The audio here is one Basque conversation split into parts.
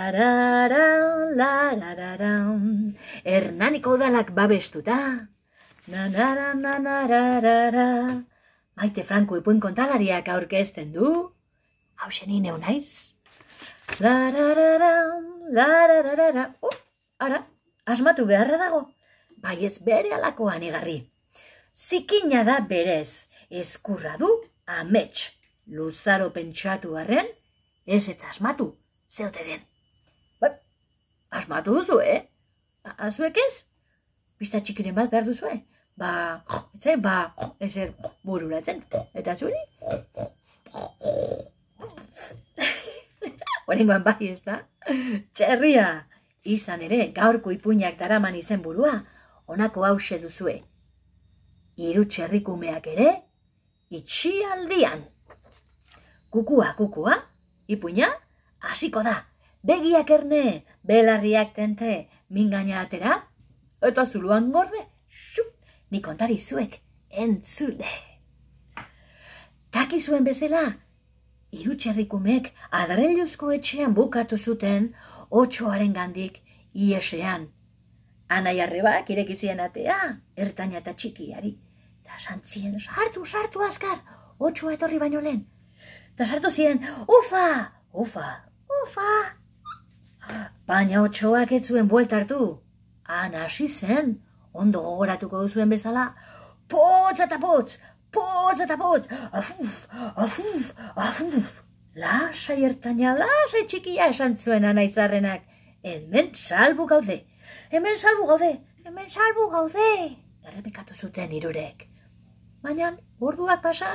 la, la hernaniko udalak babestuta. la, la, la maite franko ipuin kontalariak aurkezten du. Hau la, neu naiz. la, lararara, oh, ara, asmatu beharra dago. Bai ez bere alakoan egarri. Zikina da berez, eskurra du amets. Luzaro pentsatu arren, ez ez asmatu, zeote den asmatu duzu, eh? Azuek ez? Bista txikiren bat behar duzu, eh? Ba, etxe, ba, ezer bururatzen, eta zuri? Horein guan bai ez da? Txerria! Izan ere, gaurko ipuinak daraman izen burua, honako hause duzue. Iru txerrikumeak ere, itxialdian. Kukua, kukua, ipuña, hasiko da begiak erne, belarriak tente, mingaina atera, eta zuluan gorde, xup, nikontari zuek, entzule. Taki zuen bezala, irutxerrikumek adreluzko etxean bukatu zuten, otxoaren gandik, iesean. Anai arrebak irekizien atea, ertaina eta txikiari. Ta santzien, sartu, sartu azkar, otxoa etorri baino lehen. Ta sartu ziren, ufa, ufa, ufa. Baina otxoak ez zuen bueltartu. Han hasi zen, ondo gogoratuko duzuen bezala, potz eta potz, potz eta potz, afuf, afuf, afuf. Lasa ertaina, lasai txikia esan zuen anaitzarenak Hemen salbu gaude, hemen salbu gaude, hemen salbu gaude. Errepikatu zuten irurek. Baina orduak pasa,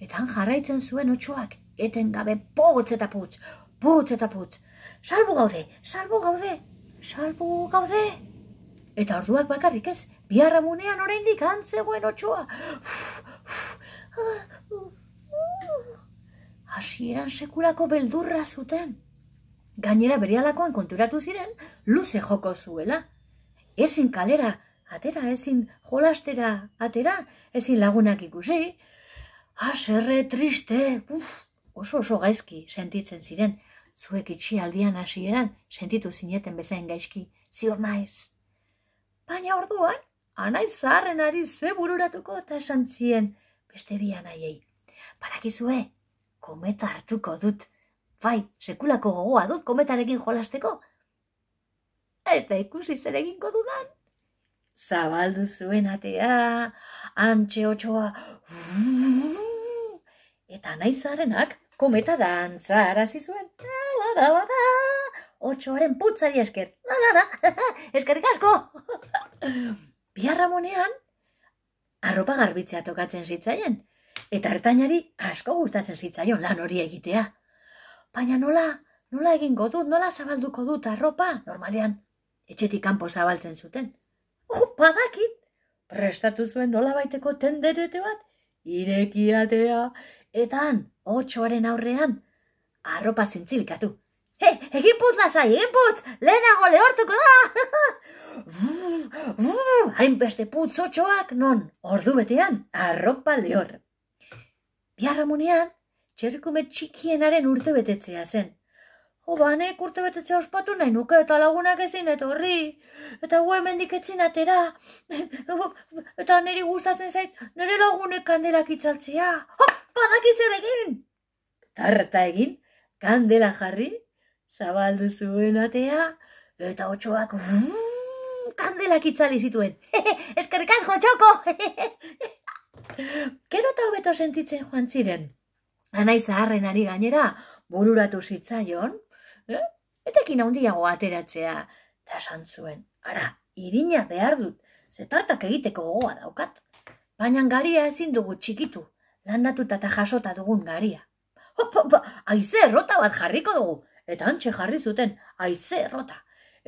eta han jarraitzen zuen otxoak, eten gabe potz eta putz, potz eta putz salbu gaude, salbu gaude, salbu gaude. Eta orduak bakarrik ez, biharramunean oraindik antzegoen otxoa. Hasieran sekulako beldurra zuten. Gainera berialakoan konturatu ziren, luze joko zuela. Ezin kalera, atera, ezin jolastera, atera, ezin lagunak ikusi. Haserre triste, uf, oso oso gaizki sentitzen ziren zuek itxi aldian hasieran sentitu zineten bezain gaizki, ziur naiz. Baina orduan, anaiz zaharren ari ze bururatuko eta esan zien, beste bi anaiei. Badakizue, kometa hartuko dut, bai, sekulako gogoa dut kometarekin jolasteko. Eta ikusi zer eginko dudan. Zabaldu zuen atea, antxe otxoa, eta nahi zarenak kometa dantza arazi zuen da, da, putzari esker. Na, na, na, Eskerrik asko. Biarramonean, arropa garbitzea tokatzen zitzaien. Eta ertainari asko gustatzen zitzaion lan hori egitea. Baina nola, nola egingo dut, nola zabalduko dut arropa, normalean, etxetik kanpo zabaltzen zuten. Oh, badakit! Prestatu zuen nola baiteko tenderete bat, irekiatea, eta han, otxoaren aurrean, arropa zintzilikatu. Egin putz lasai, egin putz, lehenago lehortuko da! Hain putz putzotxoak non, ordu betean, arropa lehor. Biarra munean, txikienaren urte betetzea zen. O banek urte betetzea ospatu nahi nuke eta lagunak ezin etorri. Eta guen mendik etzin atera. Eta niri gustatzen zait, nire lagunek kandelak itzaltzea. Hop, badak ere egin! Tarta egin, kandela jarri zabaldu zuen atea, eta otxoak kandelak itzali zituen. Eskerrik asko, txoko! Kero eta hobeto sentitzen joan ziren. Anai zaharren ari gainera, bururatu zitzaion, eh? etekin handiago ateratzea, eta esan zuen, ara, irina behar dut, zetartak egiteko gogoa daukat. Baina garia ezin dugu txikitu, landatuta eta jasota dugun garia. Hop, hop, aize errota bat jarriko dugu, eta antxe jarri zuten aize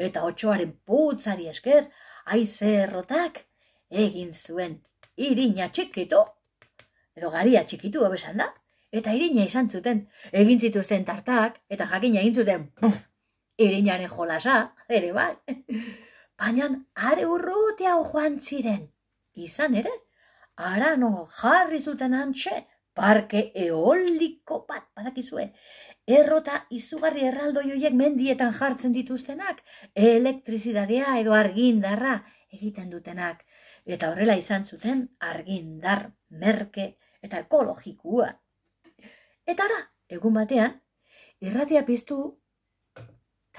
eta otxoaren putzari esker aize egin zuen irina txikitu, edo garia txikitu abesan da, eta irina izan zuten, egin zituzten tartak, eta jakin egin zuten, buf, irinaren jolasa, ere bai. Baina are urrutia joan ziren, izan ere, arano jarri zuten antxe, parke eoliko bat, badakizue, errota izugarri erraldoi horiek mendietan jartzen dituztenak, elektrizidadea edo argindarra egiten dutenak. Eta horrela izan zuten argindar, merke eta ekologikua. Eta ara, egun batean, irratia piztu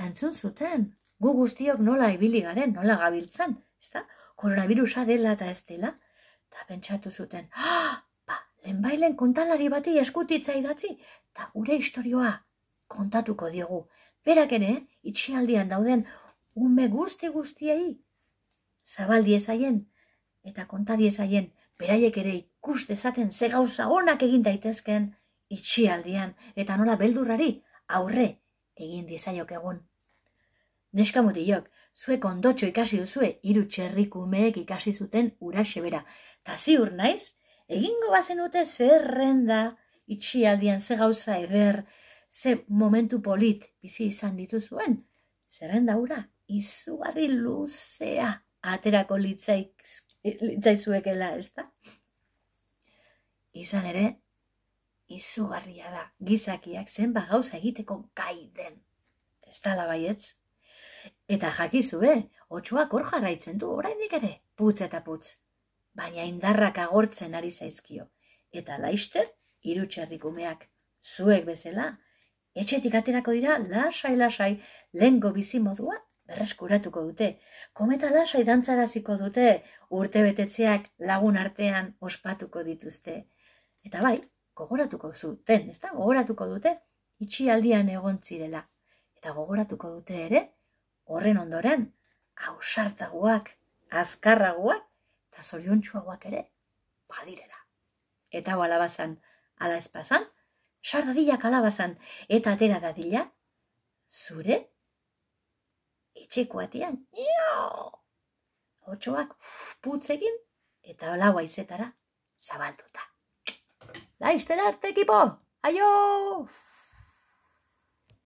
kantzun zuten, gu guztiok nola ibili garen, nola gabiltzan, ezta? Koronavirusa dela eta ez dela. Eta pentsatu zuten, ah, lehenbailen kontalari bati eskutitza idatzi, eta gure historioa kontatuko diogu. Berak itxialdian dauden ume guzti guztiei, zabaldi ezaien eta kontadi ezaien, beraiek ere ikus dezaten ze gauza honak egin daitezken itxialdian, eta nola beldurrari aurre egin dizaiok egun. Neska mutiok, zuek ondotxo ikasi duzue, iru txerrik umeek ikasi zuten uraxe bera, eta ziur naiz, egingo bazenute dute zerrenda itxialdian ze gauza eder ze momentu polit bizi izan dituzuen zerrenda ura izugarri luzea aterako litzaik zuekela ezta? da izan ere izugarria da gizakiak zenba gauza egiteko gai den ez da Eta jakizu, eh? Otsuak jarraitzen du, oraindik ere, putz eta putz baina indarrak agortzen ari zaizkio. Eta laister, irutxerrikumeak, zuek bezala, etxetik aterako dira lasai lasai lengo bizi modua berreskuratuko dute. Kometa lasai dantzaraziko dute urte betetzeak lagun artean ospatuko dituzte. Eta bai, gogoratuko zuten, ezta? Gogoratuko dute itxialdian egon zirela. Eta gogoratuko dute ere, horren ondoren, ausartaguak, azkarraguak eta zorion txuaguak ere, badirela. Eta hau alabazan, ala espazan, sardadillak alabazan, eta atera dadila, zure, etxekoatian, iau, hotxoak putzekin, eta hau izetara zabalduta. Daiztera arte, ekipo! Aio! Aio!